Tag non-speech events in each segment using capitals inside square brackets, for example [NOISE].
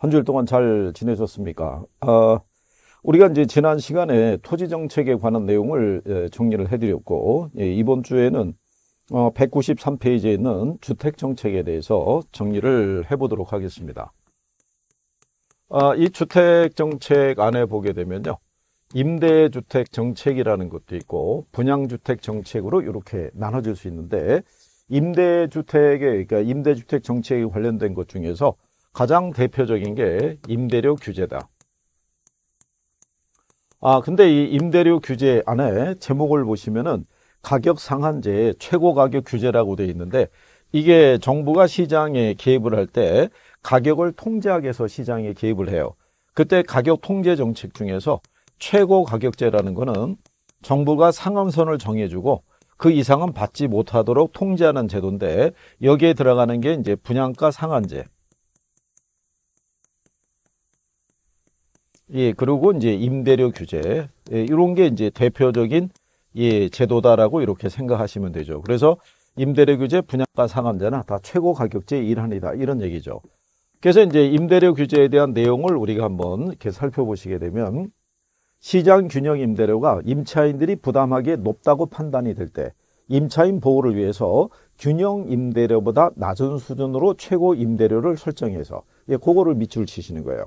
한 주일 동안 잘 지내셨습니까? 어, 우리가 이제 지난 시간에 토지 정책에 관한 내용을 예, 정리를 해드렸고 예, 이번 주에는 어, 193페이지에 있는 주택 정책에 대해서 정리를 해보도록 하겠습니다. 아, 이 주택 정책 안에 보게 되면요. 임대주택 정책이라는 것도 있고 분양주택 정책으로 이렇게 나눠질 수 있는데 임대주택에 그러니까 임대주택 정책에 관련된 것 중에서 가장 대표적인 게 임대료 규제다. 아, 근데 이 임대료 규제 안에 제목을 보시면은 가격 상한제 최고 가격 규제라고 되어 있는데 이게 정부가 시장에 개입을 할 때 가격을 통제하기위 해서 시장에 개입을 해요. 그때 가격 통제 정책 중에서 최고 가격제라는 거는 정부가 상한선을 정해주고 그 이상은 받지 못하도록 통제하는 제도인데 여기에 들어가는 게 이제 분양가 상한제. 예, 그리고 이제 임대료 규제 예, 이런 게 이제 대표적인 예, 제도다라고 이렇게 생각하시면 되죠. 그래서 임대료 규제, 분양가 상한제나 다 최고 가격제 일환이다 이런 얘기죠. 그래서 이제 임대료 규제에 대한 내용을 우리가 한번 이렇게 살펴보시게 되면 시장 균형 임대료가 임차인들이 부담하기에 높다고 판단이 될 때 임차인 보호를 위해서 균형 임대료보다 낮은 수준으로 최고 임대료를 설정해서 예, 그거를 밑줄 치시는 거예요.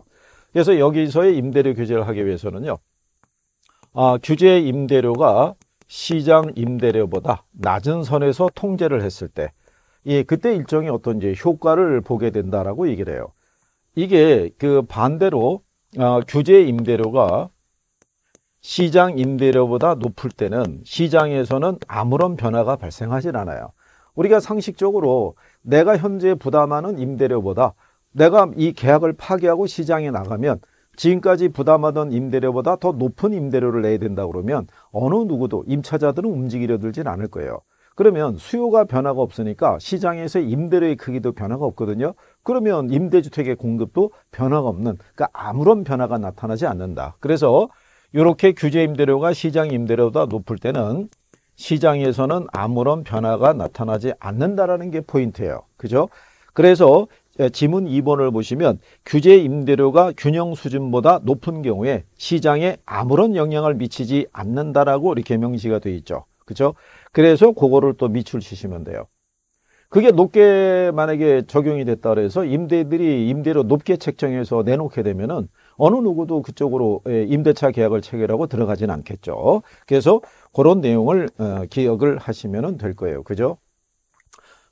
그래서 여기서의 임대료 규제를 하기 위해서는요. 아, 규제 임대료가 시장 임대료보다 낮은 선에서 통제를 했을 때 예, 그때 일정이 어떤 이제 효과를 보게 된다라고 얘기를 해요. 이게 그 반대로 아, 규제 임대료가 시장 임대료보다 높을 때는 시장에서는 아무런 변화가 발생하지 않아요. 우리가 상식적으로 내가 현재 부담하는 임대료보다 내가 이 계약을 파기하고 시장에 나가면 지금까지 부담하던 임대료보다 더 높은 임대료를 내야 된다 그러면 어느 누구도 임차자들은 움직이려 들진 않을 거예요. 그러면 수요가 변화가 없으니까 시장에서 임대료의 크기도 변화가 없거든요. 그러면 임대주택의 공급도 변화가 없는 그러니까 아무런 변화가 나타나지 않는다. 그래서 이렇게 규제 임대료가 시장 임대료보다 높을 때는 시장에서는 아무런 변화가 나타나지 않는다라는 게 포인트예요. 그죠? 그래서 예, 지문 2번을 보시면 규제 임대료가 균형 수준보다 높은 경우에 시장에 아무런 영향을 미치지 않는다라고 이렇게 명시가 되어 있죠. 그렇죠? 그래서 그거를 또 미출치시면 돼요. 그게 높게 만약에 적용이 됐다 그래서 임대들이 임대료 높게 책정해서 내놓게 되면은 어느 누구도 그쪽으로 예, 임대차 계약을 체결하고 들어가진 않겠죠. 그래서 그런 내용을 어, 기억을 하시면 될 거예요. 그죠?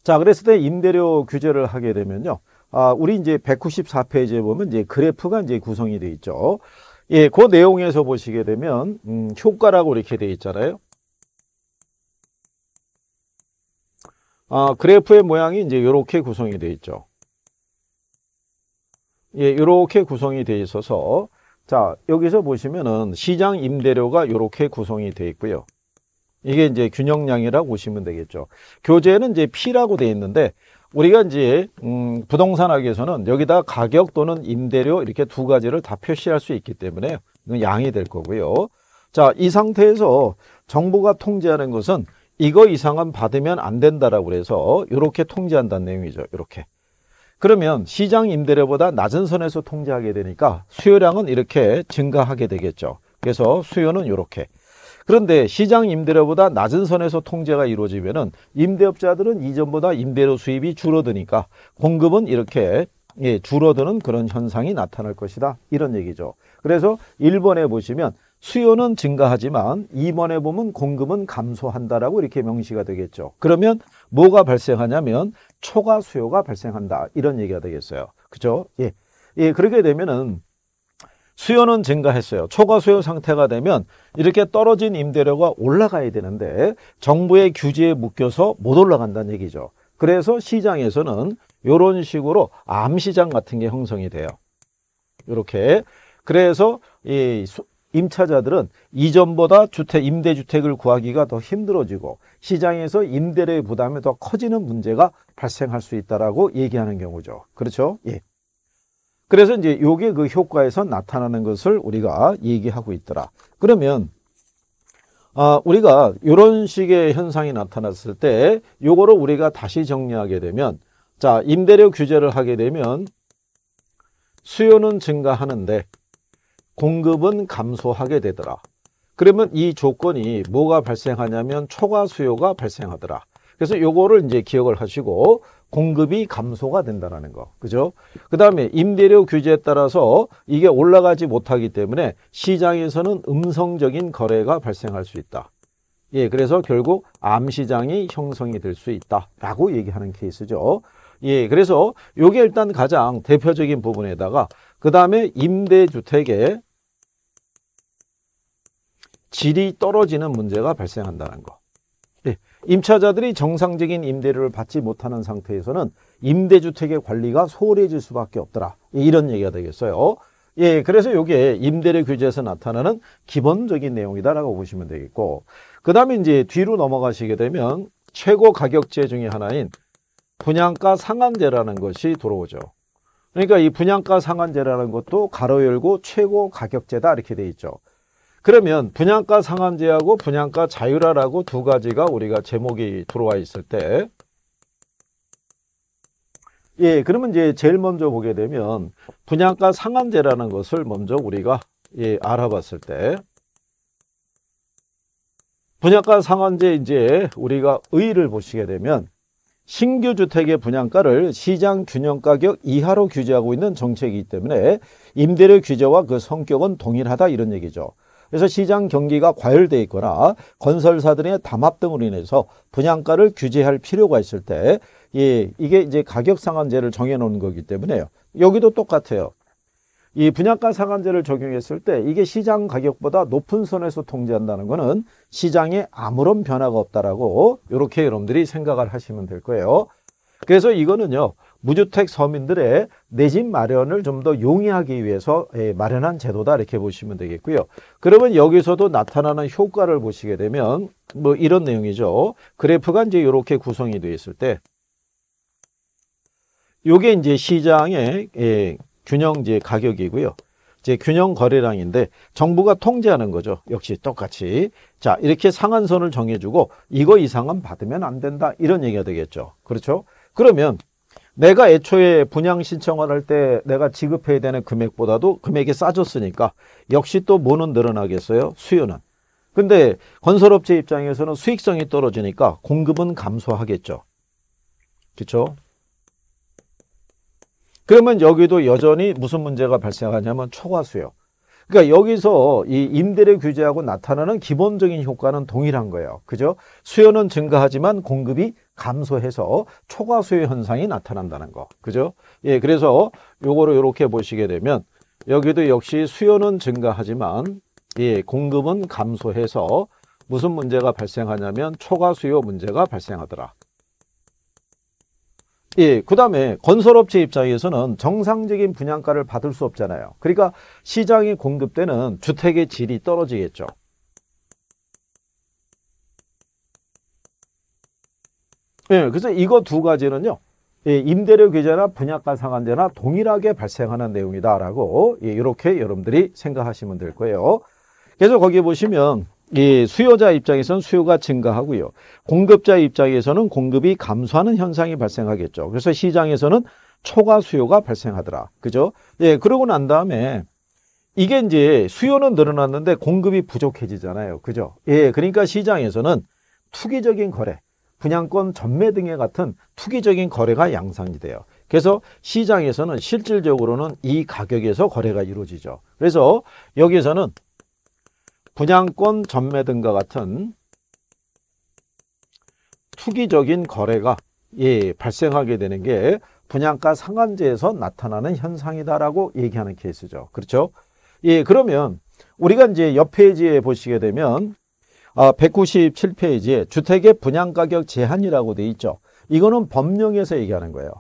자, 그랬을 때 임대료 규제를 하게 되면요. 아, 우리 이제 194페이지에 보면 이제 그래프가 이제 구성이 되어 있죠. 예, 그 내용에서 보시게 되면 음, 효과라고 이렇게 되어 있잖아요. 아, 그래프의 모양이 이제 이렇게 구성이 되어 있죠. 예, 이렇게 구성이 되어 있어서 자, 여기서 보시면은 시장 임대료가 이렇게 구성이 되어 있고요. 이게 이제 균형량이라고 보시면 되겠죠. 교재는 이제 P라고 되어 있는데 우리가 이제 음, 부동산학에서는 여기다 가격 또는 임대료 이렇게 두 가지를 다 표시할 수 있기 때문에 이건 양이 될 거고요. 자, 이 상태에서 정부가 통제하는 것은 이거 이상은 받으면 안 된다라고 그래서 이렇게 통제한다는 내용이죠. 이렇게. 그러면 시장 임대료보다 낮은 선에서 통제하게 되니까 수요량은 이렇게 증가하게 되겠죠. 그래서 수요는 이렇게 그런데 시장 임대료보다 낮은 선에서 통제가 이루어지면은 임대업자들은 이전보다 임대료 수입이 줄어드니까 공급은 이렇게 예, 줄어드는 그런 현상이 나타날 것이다. 이런 얘기죠. 그래서 1번에 보시면 수요는 증가하지만 2번에 보면 공급은 감소한다라고 이렇게 명시가 되겠죠. 그러면 뭐가 발생하냐면 초과 수요가 발생한다. 이런 얘기가 되겠어요. 그죠? 예. 예, 그렇게 되면은 수요는 증가했어요. 초과 수요 상태가 되면 이렇게 떨어진 임대료가 올라가야 되는데 정부의 규제에 묶여서 못 올라간다는 얘기죠. 그래서 시장에서는 이런 식으로 암시장 같은 게 형성이 돼요. 이렇게 그래서 이 임차자들은 이전보다 주택 임대주택을 구하기가 더 힘들어지고 시장에서 임대료의 부담이 더 커지는 문제가 발생할 수 있다라고 얘기하는 경우죠. 그렇죠? 예. 그래서 이제 요게 그 효과에서 나타나는 것을 우리가 얘기하고 있더라. 그러면 아, 우리가 이런 식의 현상이 나타났을 때 요거를 우리가 다시 정리하게 되면 자, 임대료 규제를 하게 되면 수요는 증가하는데 공급은 감소하게 되더라. 그러면 이 조건이 뭐가 발생하냐면 초과 수요가 발생하더라. 그래서 요거를 이제 기억을 하시고 공급이 감소가 된다라는 거. 그죠? 그다음에 임대료 규제에 따라서 이게 올라가지 못하기 때문에 시장에서는 음성적인 거래가 발생할 수 있다. 예, 그래서 결국 암 시장이 형성이 될 수 있다라고 얘기하는 케이스죠. 예, 그래서 요게 일단 가장 대표적인 부분에다가 그다음에 임대 주택의 질이 떨어지는 문제가 발생한다는 거. 임차자들이 정상적인 임대료를 받지 못하는 상태에서는 임대주택의 관리가 소홀해질 수밖에 없더라. 이런 얘기가 되겠어요. 예, 그래서 이게 임대료 규제에서 나타나는 기본적인 내용이다라고 보시면 되겠고, 그 다음에 이제 뒤로 넘어가시게 되면 최고 가격제 중의 하나인 분양가 상한제라는 것이 들어오죠. 그러니까 이 분양가 상한제라는 것도 가로 열고 최고 가격제다 이렇게 돼 있죠. 그러면 분양가 상한제하고 분양가 자율화라고 두 가지가 우리가 제목이 들어와 있을 때 예, 그러면 이제 제일 먼저 보게 되면 분양가 상한제라는 것을 먼저 우리가 예, 알아봤을 때 분양가 상한제 이제 우리가 의의를 보시게 되면 신규 주택의 분양가를 시장 균형 가격 이하로 규제하고 있는 정책이기 때문에 임대료 규제와 그 성격은 동일하다 이런 얘기죠. 그래서 시장 경기가 과열돼 있거나 건설사들의 담합 등으로 인해서 분양가를 규제할 필요가 있을 때 예, 이게 이제 가격 상한제를 정해놓은 거기 때문에요. 여기도 똑같아요. 이 분양가 상한제를 적용했을 때 이게 시장 가격보다 높은 선에서 통제한다는 것은 시장에 아무런 변화가 없다라고 이렇게 여러분들이 생각을 하시면 될 거예요. 그래서 이거는요. 무주택 서민들의 내 집 마련을 좀 더 용이하기 위해서 예, 마련한 제도다 이렇게 보시면 되겠고요. 그러면 여기서도 나타나는 효과를 보시게 되면 뭐 이런 내용이죠. 그래프가 이제 이렇게 구성이 되어 있을 때 요게 이제 시장의 예, 균형제 가격이고요. 이제 균형 거래량인데 정부가 통제하는 거죠. 역시 똑같이. 자, 이렇게 상한선을 정해주고 이거 이상은 받으면 안 된다. 이런 얘기가 되겠죠. 그렇죠? 그러면 내가 애초에 분양 신청을 할 때 내가 지급해야 되는 금액보다도 금액이 싸졌으니까 역시 또 뭐는 늘어나겠어요? 수요는. 근데 건설업체 입장에서는 수익성이 떨어지니까 공급은 감소하겠죠. 그렇죠? 그러면 여기도 여전히 무슨 문제가 발생하냐면 초과 수요. 그러니까 여기서 이 임대료 규제하고 나타나는 기본적인 효과는 동일한 거예요. 그죠? 수요는 증가하지만 공급이 감소해서 초과 수요 현상이 나타난다는 거. 그죠? 예, 그래서 요거를 이렇게 보시게 되면 여기도 역시 수요는 증가하지만 예, 공급은 감소해서 무슨 문제가 발생하냐면 초과 수요 문제가 발생하더라. 예, 그 다음에 건설업체 입장에서는 정상적인 분양가를 받을 수 없잖아요. 그러니까 시장이 공급되는 주택의 질이 떨어지겠죠. 예, 그래서 이거 두 가지는요. 예, 임대료 규제나 분양가 상한제나 동일하게 발생하는 내용이다라고 예, 이렇게 여러분들이 생각하시면 될 거예요. 그래서 거기 보시면 예, 수요자 입장에서는 수요가 증가하고요. 공급자 입장에서는 공급이 감소하는 현상이 발생하겠죠. 그래서 시장에서는 초과 수요가 발생하더라. 그죠? 예, 그러고 난 다음에 이게 이제 수요는 늘어났는데 공급이 부족해지잖아요. 그죠? 예, 그러니까 시장에서는 투기적인 거래, 분양권 전매 등에 같은 투기적인 거래가 양상이 돼요. 그래서 시장에서는 실질적으로는 이 가격에서 거래가 이루어지죠. 그래서 여기에서는 분양권 전매 등과 같은 투기적인 거래가 예, 발생하게 되는 게 분양가 상한제에서 나타나는 현상이다라고 얘기하는 케이스죠. 그렇죠? 예, 그러면 우리가 이제 옆 페이지에 보시게 되면 아, 197페이지에 주택의 분양가격 제한이라고 돼 있죠. 이거는 법령에서 얘기하는 거예요.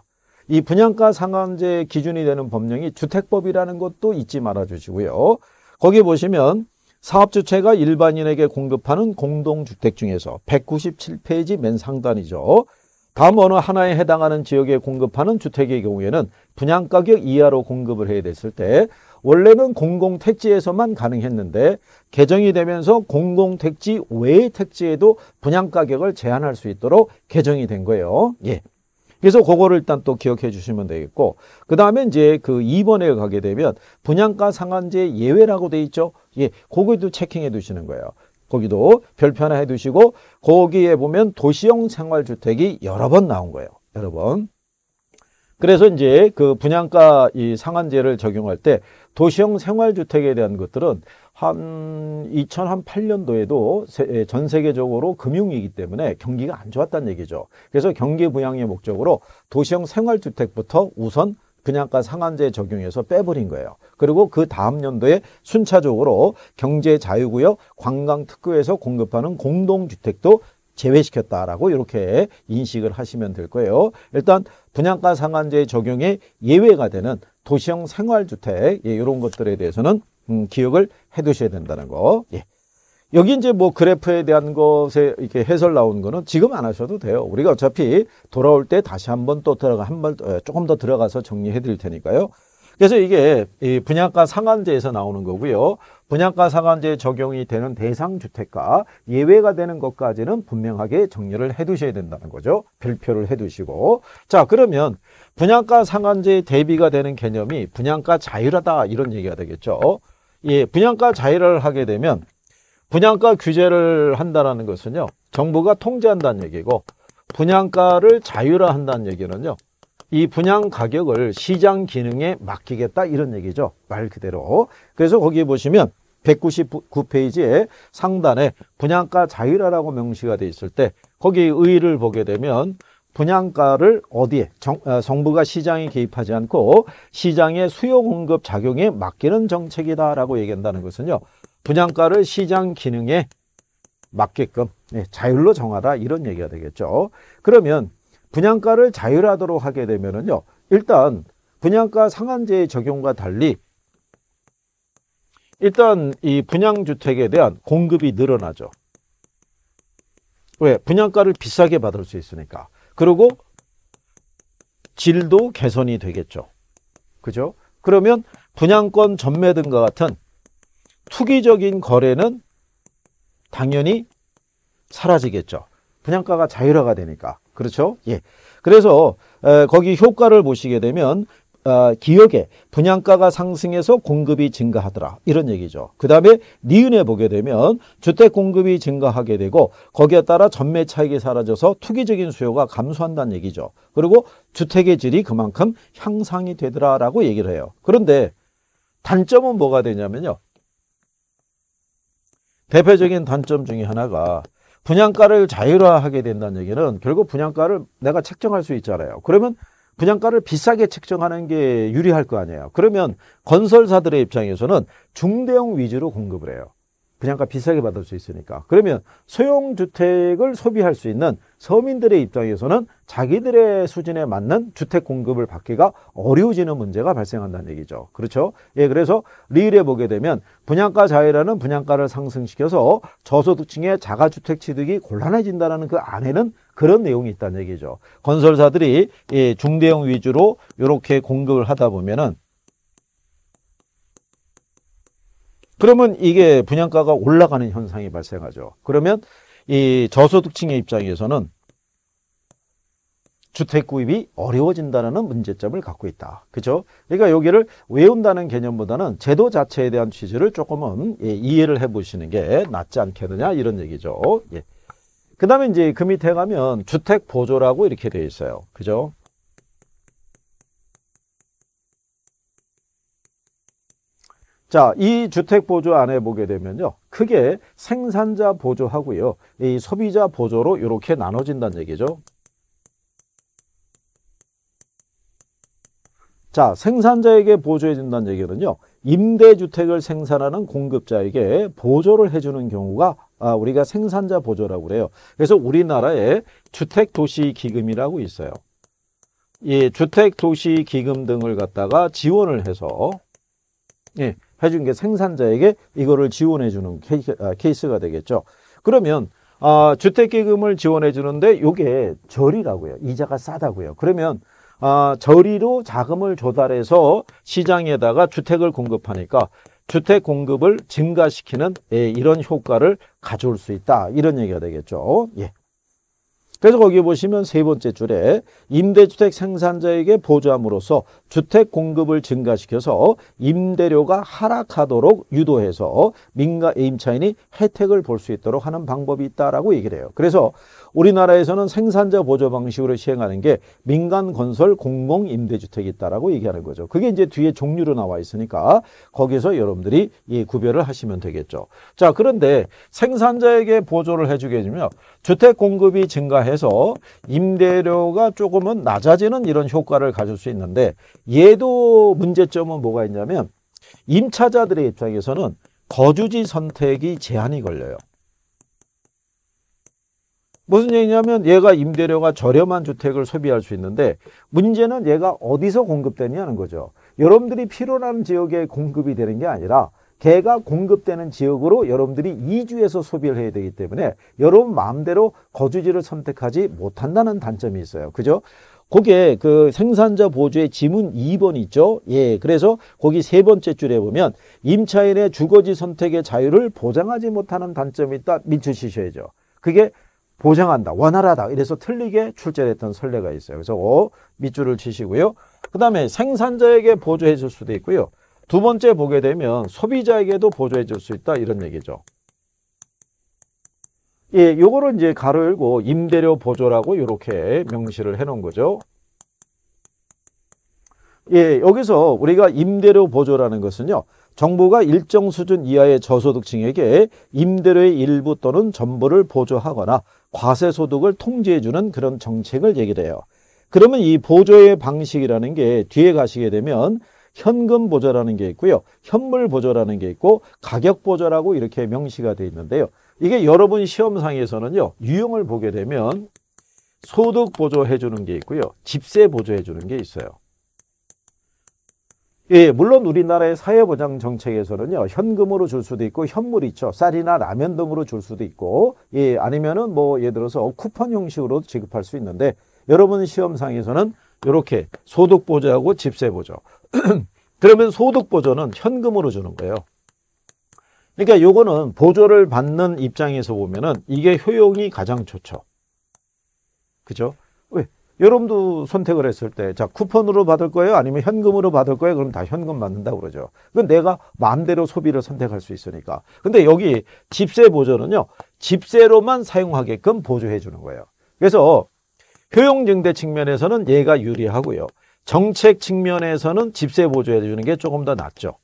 이 분양가 상한제 기준이 되는 법령이 주택법이라는 것도 잊지 말아 주시고요. 거기 보시면 사업주체가 일반인에게 공급하는 공동주택 중에서 197페이지 맨 상단이죠. 다음 어느 하나에 해당하는 지역에 공급하는 주택의 경우에는 분양가격 이하로 공급을 해야 됐을 때 원래는 공공택지에서만 가능했는데 개정이 되면서 공공택지 외의 택지에도 분양가격을 제한할 수 있도록 개정이 된 거예요. 예. 그래서 그거를 일단 또 기억해 주시면 되겠고 그 다음에 이제 그 2번에 가게 되면 분양가 상한제 예외라고 돼 있죠. 예, 거기도 체킹해 두시는 거예요. 거기도 별표 해 두시고 거기에 보면 도시형 생활주택이 여러 번 나온 거예요. 여러 번. 그래서 이제 그 분양가 이 상한제를 적용할 때 도시형 생활주택에 대한 것들은 한 2008년도에도 예, 전 세계적으로 금융위기 때문에 경기가 안 좋았다는 얘기죠. 그래서 경기 부양의 목적으로 도시형 생활주택부터 우선 분양가 상한제 적용해서 빼버린 거예요. 그리고 그 다음 연도에 순차적으로 경제 자유구역 관광 특구에서 공급하는 공동주택도 제외시켰다라고 이렇게 인식을 하시면 될 거예요. 일단 분양가 상한제 적용에 예외가 되는 도시형 생활주택 예, 이런 것들에 대해서는 음, 기억을 해 두셔야 된다는 거. 예. 여기 이제 뭐 그래프에 대한 것에 이렇게 해설 나온 거는 지금 안 하셔도 돼요. 우리가 어차피 돌아올 때 다시 한번 또 들어가 한번 어, 조금 더 들어가서 정리해 드릴 테니까요. 그래서 이게 이 분양가 상한제에서 나오는 거고요. 분양가 상한제 적용이 되는 대상 주택과 예외가 되는 것까지는 분명하게 정리를 해 두셔야 된다는 거죠. 별표를 해 두시고. 자, 그러면 분양가 상한제 대비가 되는 개념이 분양가 자율하다 이런 얘기가 되겠죠. 예, 분양가 자율화를 하게 되면 분양가 규제를 한다는 것은요. 정부가 통제한다는 얘기고 분양가를 자율화한다는 얘기는요. 이 분양 가격을 시장 기능에 맡기겠다 이런 얘기죠. 말 그대로. 그래서 거기에 보시면 199페이지에 상단에 분양가 자율화라고 명시가 돼 있을 때 거기 의의를 보게 되면 분양가를 어디에 정, 어, 정부가 시장에 개입하지 않고 시장의 수요 공급 작용에 맡기는 정책이다라고 얘기한다는 것은요. 분양가를 시장 기능에 맞게끔 예, 자율로 정하라 이런 얘기가 되겠죠. 그러면 분양가를 자율하도록 하게 되면은요. 일단 분양가 상한제 적용과 달리 일단 이 분양주택에 대한 공급이 늘어나죠. 왜? 분양가를 비싸게 받을 수 있으니까. 그리고 질도 개선이 되겠죠. 그죠? 그러면 분양권 전매 등과 같은 투기적인 거래는 당연히 사라지겠죠. 분양가가 자율화가 되니까. 그렇죠? 예. 그래서 거기 효과를 보시게 되면 어, 기역에 분양가가 상승해서 공급이 증가하더라 이런 얘기죠. 그 다음에 니은에 보게 되면 주택 공급이 증가하게 되고 거기에 따라 전매 차익이 사라져서 투기적인 수요가 감소한다는 얘기죠. 그리고 주택의 질이 그만큼 향상이 되더라라고 얘기를 해요. 그런데 단점은 뭐가 되냐면요. 대표적인 단점 중에 하나가 분양가를 자율화하게 된다는 얘기는 결국 분양가를 내가 책정할 수 있잖아요. 그러면 분양가를 비싸게 책정하는 게 유리할 거 아니에요. 그러면 건설사들의 입장에서는 중대형 위주로 공급을 해요. 분양가 비싸게 받을 수 있으니까. 그러면 소형 주택을 소비할 수 있는 서민들의 입장에서는 자기들의 수준에 맞는 주택 공급을 받기가 어려워지는 문제가 발생한다는 얘기죠. 그렇죠? 예, 그래서 리을에 보게 되면 분양가 자유라는 분양가를 상승시켜서 저소득층의 자가주택 취득이 곤란해진다는 그 안에는 그런 내용이 있다는 얘기죠. 건설사들이 예, 중대형 위주로 이렇게 공급을 하다 보면은 그러면 이게 분양가가 올라가는 현상이 발생하죠. 그러면 이 저소득층의 입장에서는 주택 구입이 어려워진다는 문제점을 갖고 있다. 그죠? 그러니까 여기를 외운다는 개념보다는 제도 자체에 대한 취지를 조금은 예, 이해를 해 보시는 게 낫지 않겠느냐 이런 얘기죠. 예. 그 다음에 이제 그 밑에 가면 주택 보조라고 이렇게 되어 있어요. 그죠? 자, 이 주택 보조 안에 보게 되면요. 크게 생산자 보조하고요. 이 소비자 보조로 이렇게 나눠진다는 얘기죠. 자, 생산자에게 보조해 준다는 얘기는요. 임대주택을 생산하는 공급자에게 보조를 해주는 경우가 아, 우리가 생산자 보조라고 그래요. 그래서 우리나라에 주택도시기금이라고 있어요. 이 주택도시기금 등을 갖다가 지원을 해서 예, 해준 게 생산자에게 이거를 지원해 주는 케이스, 아, 가 되겠죠. 그러면 아, 주택기금을 지원해 주는데 이게 저리라고요. 이자가 싸다고요. 그러면 아, 저리로 자금을 조달해서 시장에다가 주택을 공급하니까 주택 공급을 증가시키는 예, 이런 효과를 가져올 수 있다. 이런 얘기가 되겠죠. 예. 그래서 거기 보시면 세 번째 줄에 임대주택 생산자에게 보조함으로써 주택 공급을 증가시켜서 임대료가 하락하도록 유도해서 민가 임차인이 혜택을 볼 수 있도록 하는 방법이 있다라고 얘기를 해요. 그래서 우리나라에서는 생산자 보조 방식으로 시행하는 게 민간 건설 공공 임대주택이 있다라고 얘기하는 거죠. 그게 이제 뒤에 종류로 나와 있으니까 거기서 여러분들이 이 구별을 하시면 되겠죠. 자, 그런데 생산자에게 보조를 해주게 되면 주택 공급이 증가해서 임대료가 조금은 낮아지는 이런 효과를 가질 수 있는데 얘도 문제점은 뭐가 있냐면 임차자들의 입장에서는 거주지 선택이 제한이 걸려요. 무슨 얘기냐면 얘가 임대료가 저렴한 주택을 소비할 수 있는데 문제는 얘가 어디서 공급되냐는 거죠. 여러분들이 필요한 지역에 공급이 되는 게 아니라 개가 공급되는 지역으로 여러분들이 이주해서 소비를 해야 되기 때문에 여러분 마음대로 거주지를 선택하지 못한다는 단점이 있어요. 그죠? 그게 그 생산자 보조의 지문 2번 있죠. 예. 그래서 거기 세 번째 줄에 보면 임차인의 주거지 선택의 자유를 보장하지 못하는 단점이 있다. 민주시셔야죠. 그게 보장한다. 원활하다. 이래서 틀리게 출제됐던 선례가 있어요. 그래서 어, 밑줄을 치시고요. 그 다음에 생산자에게 보조해 줄 수도 있고요. 두 번째 보게 되면 소비자에게도 보조해 줄 수 있다. 이런 얘기죠. 예, 요거를 이제 가로 열고 임대료 보조라고 이렇게 명시를 해 놓은 거죠. 예, 여기서 우리가 임대료 보조라는 것은요. 정부가 일정 수준 이하의 저소득층에게 임대료의 일부 또는 전부를 보조하거나 과세 소득을 통제해 주는 그런 정책을 얘기 해요. 그러면 이 보조의 방식이라는 게 뒤에 가시게 되면 현금 보조라는 게 있고요. 현물 보조라는 게 있고 가격 보조라고 이렇게 명시가 되어 있는데요. 이게 여러분 시험상에서는요. 유형을 보게 되면 소득 보조해 주는 게 있고요. 집세 보조해 주는 게 있어요. 예, 물론 우리나라의 사회보장 정책에서는요. 현금으로 줄 수도 있고 현물 있죠. 쌀이나 라면 등으로 줄 수도 있고 예, 아니면은 뭐 예를 들어서 쿠폰 형식으로 지급할 수 있는데 여러분 시험상에서는 이렇게 소득 보조하고 집세 보조. [CLEARS THROAT] 그러면 소득 보조는 현금으로 주는 거예요. 그러니까 요거는 보조를 받는 입장에서 보면은 이게 효용이 가장 좋죠. 그죠? 왜? 여러분도 선택을 했을 때, 자, 쿠폰으로 받을 거예요? 아니면 현금으로 받을 거예요? 그럼 다 현금 받는다고 그러죠. 그건 내가 마음대로 소비를 선택할 수 있으니까. 근데 여기 집세 보조는요, 집세로만 사용하게끔 보조해 주는 거예요. 그래서 효용증대 측면에서는 얘가 유리하고요. 정책 측면에서는 집세 보조해 주는 게 조금 더 낫죠.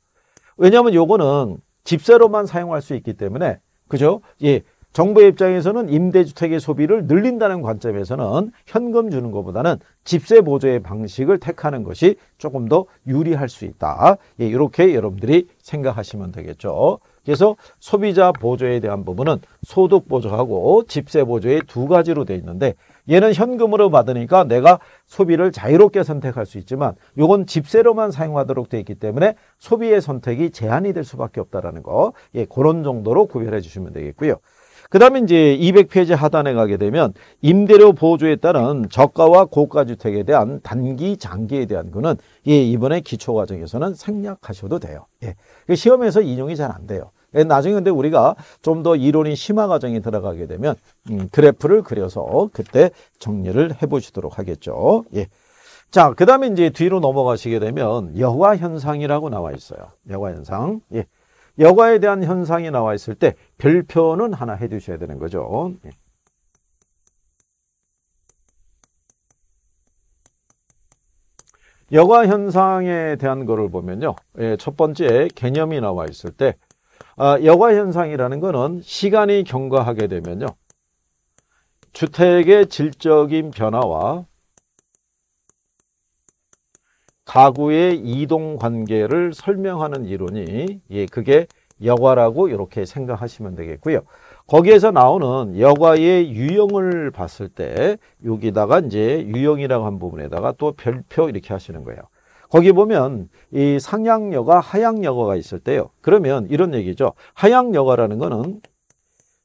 왜냐하면 요거는 집세로만 사용할 수 있기 때문에 그죠? 예. 정부의 입장에서는 임대주택의 소비를 늘린다는 관점에서는 현금 주는 것보다는 집세 보조의 방식을 택하는 것이 조금 더 유리할 수 있다. 예, 이렇게 여러분들이 생각하시면 되겠죠. 그래서 소비자 보조에 대한 부분은 소득 보조하고 집세 보조의 두 가지로 되어 있는데 얘는 현금으로 받으니까 내가 소비를 자유롭게 선택할 수 있지만 요건 집세로만 사용하도록 되어 있기 때문에 소비의 선택이 제한이 될 수밖에 없다라는 거. 예, 그런 정도로 구별해 주시면 되겠고요. 그다음에 이제 200페이지 하단에 가게 되면 임대료 보조에 따른 저가와 고가 주택에 대한 단기 장기에 대한 거는 예, 이번에 기초 과정에서는 생략하셔도 돼요. 예. 그 시험에서 인용이 잘 안 돼요. 예, 나중에 근데 우리가 좀 더 이론인 심화 과정이 들어가게 되면 음, 그래프를 그려서 그때 정리를 해보시도록 하겠죠. 예. 자, 그 다음에 이제 뒤로 넘어가시게 되면 여과 현상이라고 나와 있어요. 여과 현상. 예. 여과에 대한 현상이 나와 있을 때 별표는 하나 해 주셔야 되는 거죠. 예. 여과 현상에 대한 거를 보면요. 예, 첫 번째 개념이 나와 있을 때 어, 여과 현상이라는 것은 시간이 경과하게 되면요. 주택의 질적인 변화와 가구의 이동 관계를 설명하는 이론이 예, 그게 여과라고 이렇게 생각하시면 되겠고요. 거기에서 나오는 여과의 유형을 봤을 때 여기다가 이제 유형이라고 한 부분에다가 또 별표 이렇게 하시는 거예요. 거기 보면 이 상향여가 하향여가가 있을 때요. 그러면 이런 얘기죠. 하향여가라는 거는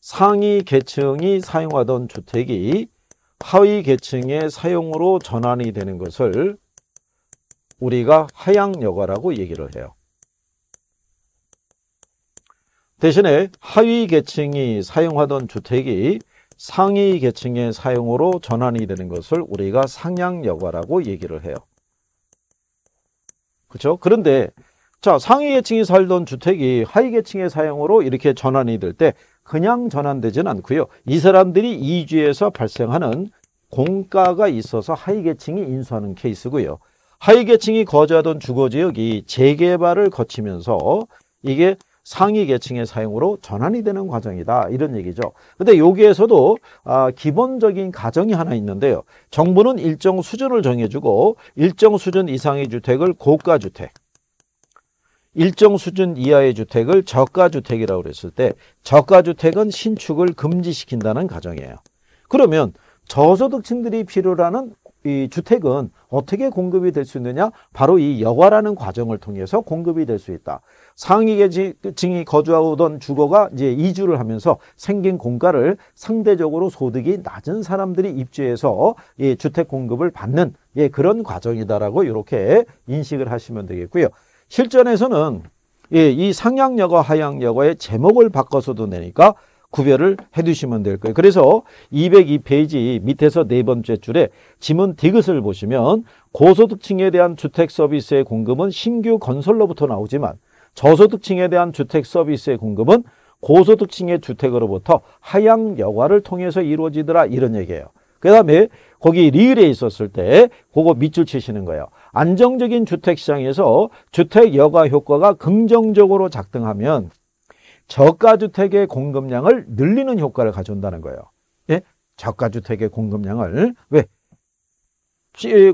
상위 계층이 사용하던 주택이 하위 계층의 사용으로 전환이 되는 것을 우리가 하향여가라고 얘기를 해요. 대신에 하위 계층이 사용하던 주택이 상위 계층의 사용으로 전환이 되는 것을 우리가 상향여가라고 얘기를 해요. 그렇죠? 그런데 자 상위 계층이 살던 주택이 하위 계층의 사용으로 이렇게 전환이 될 때 그냥 전환되진 않고요. 이 사람들이 이주에서 발생하는 공가가 있어서 하위 계층이 인수하는 케이스고요. 하위 계층이 거주하던 주거 지역이 재개발을 거치면서 이게 상위 계층의 사용으로 전환이 되는 과정이다 이런 얘기죠. 근데 여기에서도 아, 기본적인 가정이 하나 있는데요. 정부는 일정 수준을 정해주고 일정 수준 이상의 주택을 고가 주택, 일정 수준 이하의 주택을 저가 주택이라고 그랬을 때 저가 주택은 신축을 금지시킨다는 가정이에요. 그러면 저소득층들이 필요라는 이 주택은 어떻게 공급이 될 수 있느냐? 바로 이여과라는 과정을 통해서 공급이 될 수 있다. 상위계층이 거주하던 주거가 이제 이주를 하면서 생긴 공가를 상대적으로 소득이 낮은 사람들이 입주해서 예, 주택 공급을 받는 예, 그런 과정이다라고 이렇게 인식을 하시면 되겠고요. 실전에서는 예, 이 상향여과 하향여과의 제목을 바꿔서도 되니까 구별을 해두시면 될 거예요. 그래서 202페이지 밑에서 네 번째 줄에 지문 디귿을 보시면 고소득층에 대한 주택 서비스의 공급은 신규 건설로부터 나오지만 저소득층에 대한 주택 서비스의 공급은 고소득층의 주택으로부터 하향 여과를 통해서 이루어지더라 이런 얘기예요. 그 다음에 거기 리을에 있었을 때 그거 밑줄 치시는 거예요. 안정적인 주택시장에서 주택 여과 효과가 긍정적으로 작동하면 저가주택의 공급량을 늘리는 효과를 가져온다는 거예요. 예? 저가주택의 공급량을 왜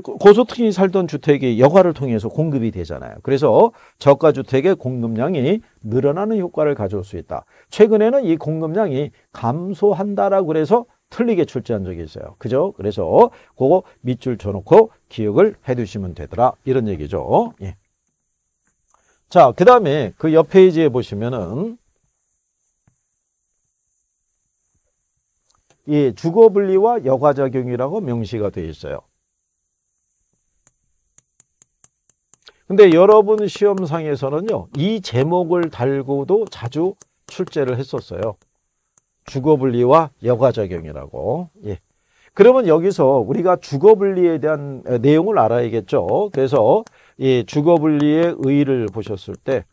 고소득이 살던 주택이 여과를 통해서 공급이 되잖아요. 그래서 저가 주택의 공급량이 늘어나는 효과를 가져올 수 있다. 최근에는 이 공급량이 감소한다라고 그래서 틀리게 출제한 적이 있어요. 그죠? 그래서 그거 밑줄 쳐놓고 기억을 해두시면 되더라. 이런 얘기죠. 예. 자, 그 다음에 그 옆 페이지에 보시면은 이 예, 주거 분리와 여과 작용이라고 명시가 되어 있어요. 근데 여러분 시험상에서는요. 이 제목을 달고도 자주 출제를 했었어요. 주거분리와 여가작용이라고 예. 그러면 여기서 우리가 주거분리에 대한 내용을 알아야겠죠. 그래서 예, 주거분리의 의의를 보셨을 때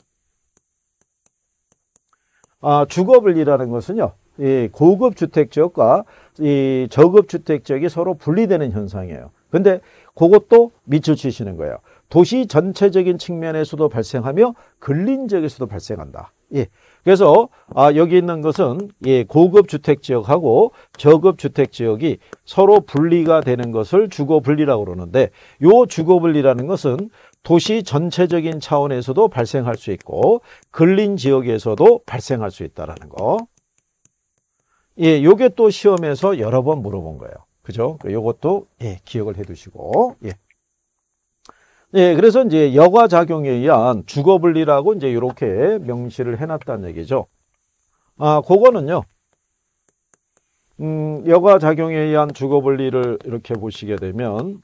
아, 주거분리라는 것은요. 예, 고급 주택 지역과 이 저급 주택 지역이 서로 분리되는 현상이에요. 근데 그것도 밑줄 치시는 거예요. 도시 전체적인 측면에서도 발생하며 근린지역에서도 발생한다. 예. 그래서 아, 여기 있는 것은 예, 고급 주택 지역하고 저급 주택 지역이 서로 분리가 되는 것을 주거 분리라고 그러는데 요 주거 분리라는 것은 도시 전체적인 차원에서도 발생할 수 있고 근린 지역에서도 발생할 수 있다라는 거. 예, 요게 또 시험에서 여러 번 물어본 거예요. 그죠? 그러니까 요것도 예, 기억을 해 두시고. 예. 예, 그래서 이제 여과 작용에 의한 주거 분리라고 이제 이렇게 명시를 해놨다는 얘기죠. 아, 그거는요. 음, 여과 작용에 의한 주거 분리를 이렇게 보시게 되면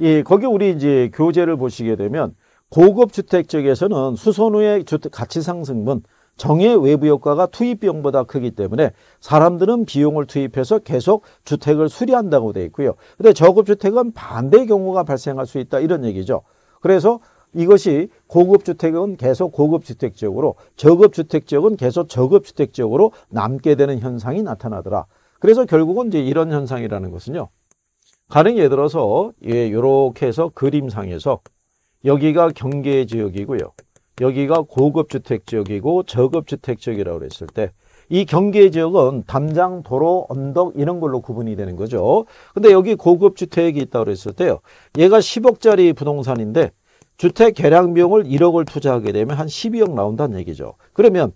예, 거기 우리 이제 교재를 보시게 되면 고급 주택 쪽에서는 수선 후의 주택 가치 상승분 정의 외부 효과가 투입 비용보다 크기 때문에 사람들은 비용을 투입해서 계속 주택을 수리한다고 돼 있고요. 근데 저급 주택은 반대 경우가 발생할 수 있다 이런 얘기죠. 그래서 이것이 고급 주택은 계속 고급 주택 지역으로 저급 주택 지역은 계속 저급 주택 지역으로 남게 되는 현상이 나타나더라. 그래서 결국은 이제 이런 현상이라는 것은요. 가령 예를 들어서 예, 요렇게 해서 그림상에서 여기가 경계 지역이고요. 여기가 고급 주택 지역이고 저급 주택 지역이라고 그랬을 때 이 경계 지역은 담장, 도로, 언덕 이런 걸로 구분이 되는 거죠. 근데 여기 고급 주택이 있다고 그랬을 때요. 얘가 10억짜리 부동산인데 주택 개량 비용을 1억을 투자하게 되면 한 12억 나온다는 얘기죠. 그러면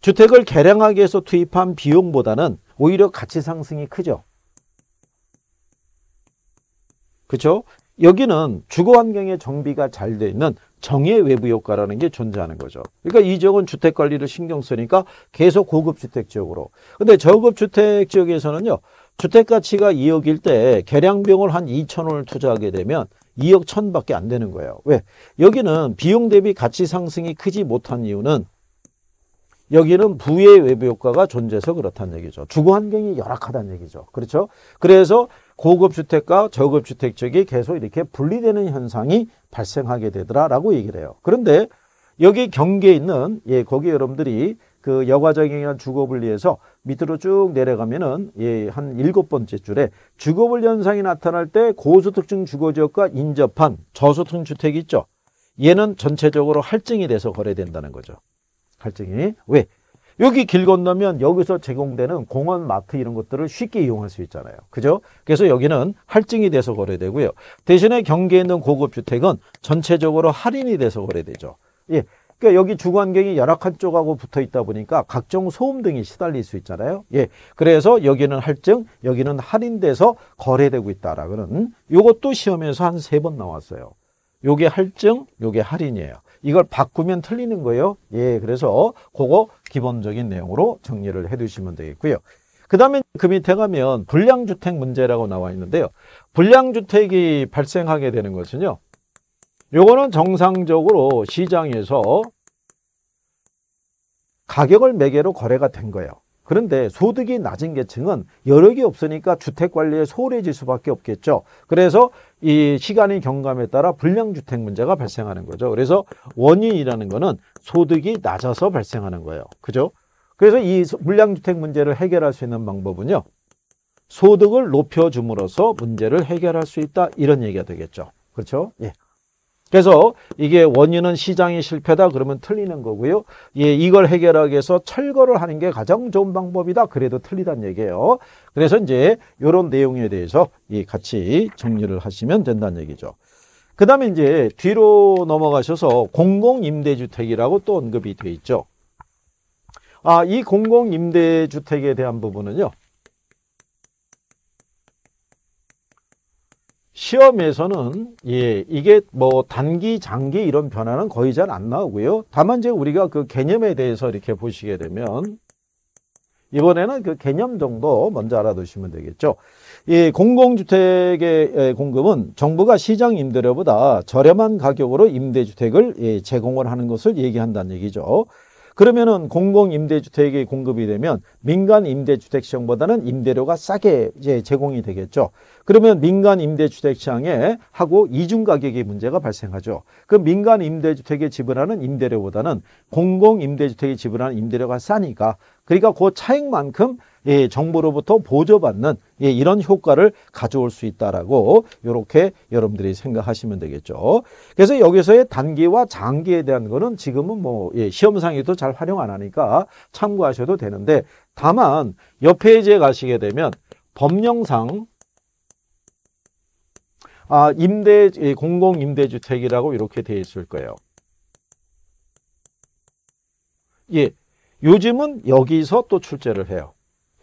주택을 개량하기 위해서 투입한 비용보다는 오히려 가치 상승이 크죠. 그렇죠? 여기는 주거 환경의 정비가 잘 돼 있는 정의 외부 효과라는 게 존재하는 거죠. 그러니까 이 지역은 주택 관리를 신경 쓰니까 계속 고급 주택 지역으로. 근데 저급 주택 지역에서는요. 주택 가치가 2억일 때계량병을한 2천 원을 투자하게 되면 2억 1천밖에 안 되는 거예요. 왜? 여기는 비용 대비 가치 상승이 크지 못한 이유는 여기는 부의 외부 효과가 존재해서 그렇다는 얘기죠. 주거 환경이 열악하다는 얘기죠. 그렇죠? 그래서 고급 주택과 저급 주택 쪽이 계속 이렇게 분리되는 현상이 발생하게 되더라라고 얘기를 해요. 그런데 여기 경계에 있는 예 거기 여러분들이 그 여과적인 주거 분리에서 밑으로 쭉 내려가면은 예한 일곱 번째 줄에 주거 분리 현상이 나타날 때 고소득층 주거 지역과 인접한 저소득층 주택이 있죠. 얘는 전체적으로 할증이 돼서 거래된다는 거죠. 할증이 왜 여기 길 건너면 여기서 제공되는 공원, 마트 이런 것들을 쉽게 이용할 수 있잖아요. 그죠? 그래서 여기는 할증이 돼서 거래되고요. 대신에 경계에 있는 고급 주택은 전체적으로 할인이 돼서 거래되죠. 예. 그러니까 여기 주관객이 열악한 쪽하고 붙어 있다 보니까 각종 소음 등이 시달릴 수 있잖아요. 예. 그래서 여기는 할증, 여기는 할인돼서 거래되고 있다라고는 이것도 시험에서 한 세 번 나왔어요. 요게 할증, 요게 할인이에요. 이걸 바꾸면 틀리는 거예요. 예, 그래서 그거 기본적인 내용으로 정리를 해 두시면 되겠고요. 그 다음에 그 밑에 가면 불량주택 문제라고 나와 있는데요. 불량주택이 발생하게 되는 것은요. 요거는 정상적으로 시장에서 가격을 매개로 거래가 된 거예요. 그런데 소득이 낮은 계층은 여력이 없으니까 주택관리에 소홀해질 수밖에 없겠죠. 그래서 이 시간의 경감에 따라 불량주택 문제가 발생하는 거죠. 그래서 원인이라는 거는 소득이 낮아서 발생하는 거예요. 그죠? 그래서 이 불량주택 문제를 해결할 수 있는 방법은요. 소득을 높여줌으로써 문제를 해결할 수 있다. 이런 얘기가 되겠죠. 그렇죠? 예. 그래서 이게 원인은 시장이 실패다 그러면 틀리는 거고요. 예, 이걸 해결하기 위해서 철거를 하는 게 가장 좋은 방법이다. 그래도 틀리단 얘기예요. 그래서 이제 이런 내용에 대해서 같이 정리를 하시면 된다는 얘기죠. 그 다음에 이제 뒤로 넘어가셔서 공공임대주택이라고 또 언급이 돼 있죠. 아, 이 공공임대주택에 대한 부분은요. 시험에서는 예 이게 뭐 단기 장기 이런 변화는 거의 잘 안 나오고요. 다만 이제 우리가 그 개념에 대해서 이렇게 보시게 되면 이번에는 그 개념 정도 먼저 알아두시면 되겠죠. 이 공공주택의 공급은 정부가 시장 임대료보다 저렴한 가격으로 임대주택을 예, 제공을 하는 것을 얘기한다는 얘기죠. 그러면은 공공임대주택이 공급이 되면 민간 임대주택 시장보다는 임대료가 싸게 이제 제공이 되겠죠. 그러면 민간 임대주택 시장에 하고 이중 가격의 문제가 발생하죠. 그 민간 임대주택에 지불하는 임대료보다는 공공 임대주택에 지불하는 임대료가 싸니까 그러니까 그차액만큼 예, 정부로부터 보조받는 예, 이런 효과를 가져올 수 있다라고 이렇게 여러분들이 생각하시면 되겠죠. 그래서 여기서의 단기와 장기에 대한 거는 지금은 뭐 예, 시험상에도 잘 활용 안 하니까 참고하셔도 되는데 다만 옆 페이지에 가시게 되면 법령상 아, 임대 예, 공공 임대주택이라고 이렇게 되어 있을 거예요. 예. 요즘은 여기서 또 출제를 해요.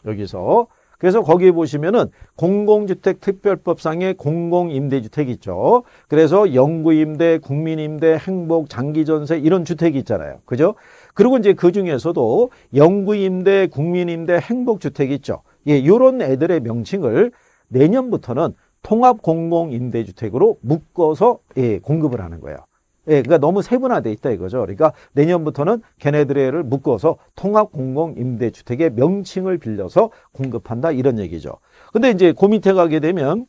여기서 그래서 거기에 보시면은 공공주택특별법상의 공공임대주택 있죠. 그래서 영구임대, 국민임대, 행복, 장기전세 이런 주택이 있잖아요. 그죠? 그리고 이제 그 중에서도 영구임대, 국민임대, 행복주택 있죠. 예, 요런 애들의 명칭을 내년부터는 통합공공임대주택으로 묶어서 예, 공급을 하는 거예요. 예, 그러니까 너무 세분화돼 있다 이거죠. 그러니까 내년부터는 걔네들을 묶어서 통합 공공 임대 주택의 명칭을 빌려서 공급한다 이런 얘기죠. 근데 이제 고그 밑에 가게 되면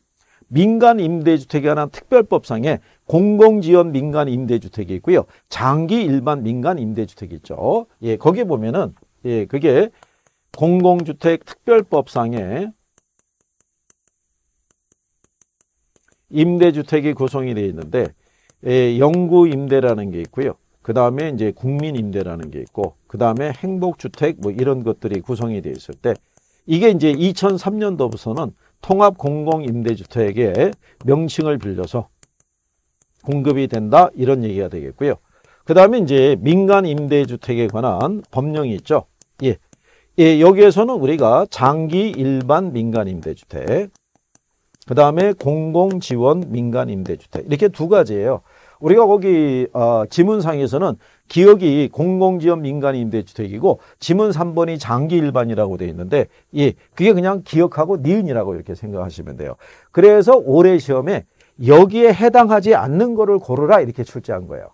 민간 임대주택에 관한 특별법상에 공공지원 민간 임대주택이 있고요. 장기 일반 민간 임대주택이 있죠. 예, 거기 에 보면은 예, 그게 공공주택 특별법상에 임대주택이 구성이 되어 있는데 예, 영구 임대라는 게 있고요. 그 다음에 이제 국민 임대라는 게 있고, 그 다음에 행복주택 뭐 이런 것들이 구성이 되어 있을 때, 이게 이제 2003년도부터는 통합 공공 임대주택에 명칭을 빌려서 공급이 된다 이런 얘기가 되겠고요. 그 다음에 이제 민간 임대주택에 관한 법령이 있죠. 예. 예, 여기에서는 우리가 장기 일반 민간 임대주택, 그 다음에 공공지원 민간임대주택 이렇게 두 가지예요. 우리가 거기 어, 지문상에서는 기억이 공공지원 민간임대주택이고 지문 3번이 장기 일반이라고 되어 있는데 예, 그게 그냥 기억하고 니은이라고 이렇게 생각하시면 돼요. 그래서 올해 시험에 여기에 해당하지 않는 거를 고르라 이렇게 출제한 거예요.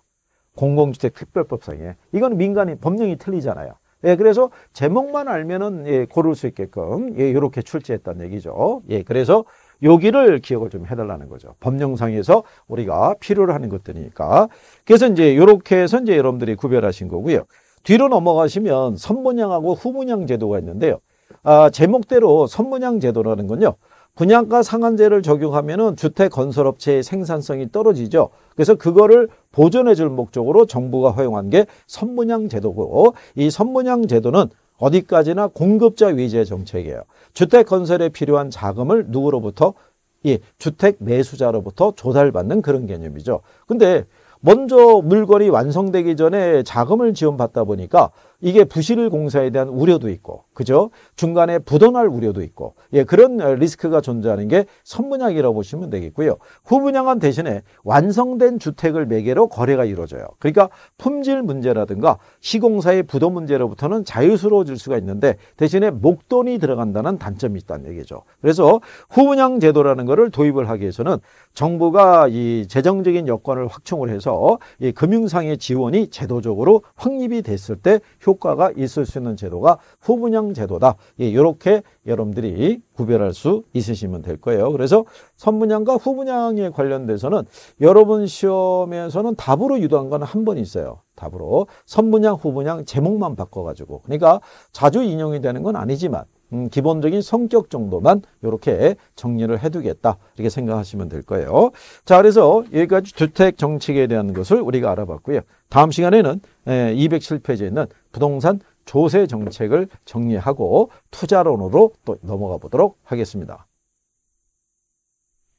공공주택 특별법상에 이건 민간이 법령이 틀리잖아요. 예, 그래서 제목만 알면은 예, 고를 수 있게끔 예, 이렇게 출제했다는 얘기죠. 예, 그래서 여기를 기억을 좀 해달라는 거죠. 법령상에서 우리가 필요로 하는 것들이니까. 그래서 이제 이렇게 해서 이제 여러분들이 구별하신 거고요. 뒤로 넘어가시면 선분양하고 후분양 제도가 있는데요. 아, 제목대로 선분양 제도라는 건요. 분양가 상한제를 적용하면 주택 건설업체의 생산성이 떨어지죠. 그래서 그거를 보존해 줄 목적으로 정부가 허용한 게 선분양 제도고 이 선분양 제도는 어디까지나 공급자 위주의 정책이에요. 주택 건설에 필요한 자금을 누구로부터 예, 주택 매수자로부터 조달받는 그런 개념이죠. 근데 먼저 물건이 완성되기 전에 자금을 지원받다 보니까 이게 부실 공사에 대한 우려도 있고, 그죠? 중간에 부도날 우려도 있고, 예, 그런 리스크가 존재하는 게 선분양이라고 보시면 되겠고요. 후분양은 대신에 완성된 주택을 매개로 거래가 이루어져요. 그러니까 품질 문제라든가 시공사의 부도 문제로부터는 자유스러워질 수가 있는데 대신에 목돈이 들어간다는 단점이 있다는 얘기죠. 그래서 후분양 제도라는 거를 도입을 하기 위해서는 정부가 이 재정적인 여건을 확충을 해서 이 금융상의 지원이 제도적으로 확립이 됐을 때 효과 효과가 있을 수 있는 제도가 후분양 제도다. 이렇게 예, 여러분들이 구별할 수 있으시면 될 거예요. 그래서 선분양과 후분양에 관련돼서는 여러분 시험에서는 답으로 유도한 건 한 번 있어요. 답으로 선분양, 후분양 제목만 바꿔가지고 그러니까 자주 인용이 되는 건 아니지만 음, 기본적인 성격 정도만 이렇게 정리를 해두겠다 이렇게 생각하시면 될 거예요. 자 그래서 여기까지 주택 정책에 대한 것을 우리가 알아봤고요. 다음 시간에는 207페이지에 예, 있는 부동산 조세 정책을 정리하고 투자론으로 또 넘어가 보도록 하겠습니다.